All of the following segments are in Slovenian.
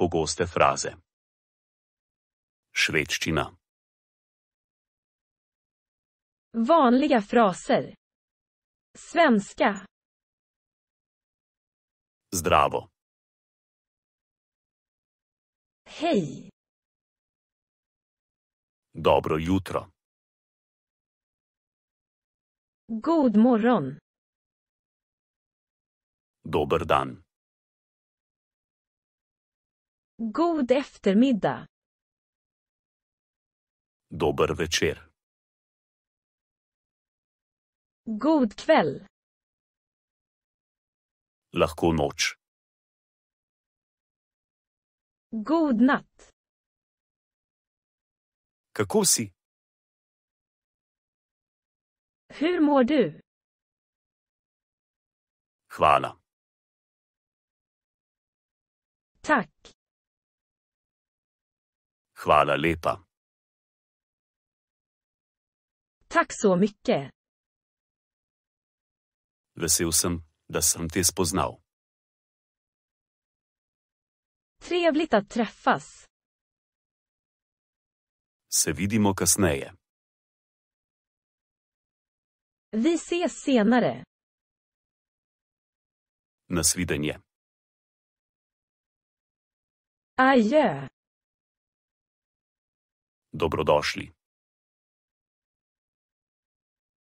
pogoste fraze. Švedščina. Vanliga fraser. Svenska. Zdravo. Hej. Dobro jutro. God morgon. Dober dan. God eftermiddag. Dober večer. God kväll. Lahko noč. God natt. Kako si? Hur mår du? Hvala. Tack. Hvala lepa. Tak so mykke. Vesel sem, da sem te spoznal. Trevligt at treffas. Se vidimo kasneje. Vi ses senare. Nasvidenje. Adjö. Dobrodošli.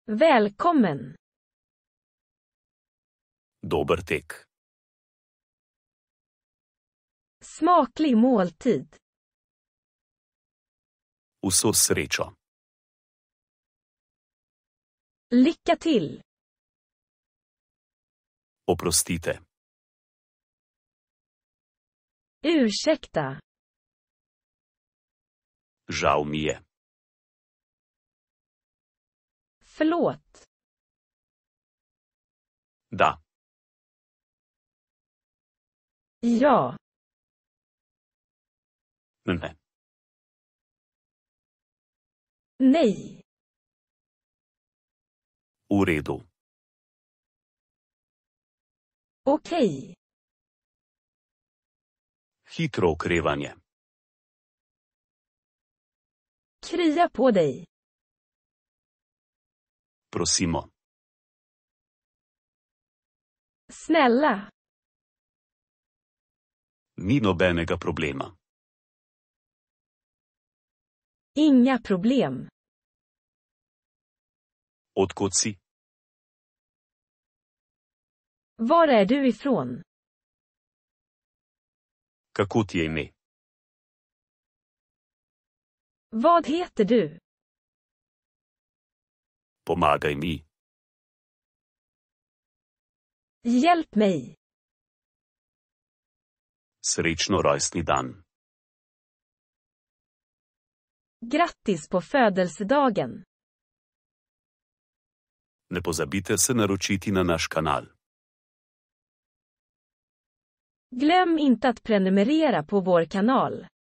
Välkommen. Dober tek. Smaklig måltid. Vso srečo. Lycka till. Oprostite. Ursäkta. žal mi je. Flot. Da. Ja. Ne. Ne. V redu. Ok. Hitro okrevanje. Krija på dig. Prosimo. Snälla. Mino benega problema. Inga problem. Odkud si? Var är du ifrån? Kakut je ime? Vad heter du? Pomagaj mi. Hjälp mig. Srećno rojstni dan. Grattis på födelsedagen. Ne pozabite se naročiti na naš kanal. Glöm inte att prenumerera på vår kanal.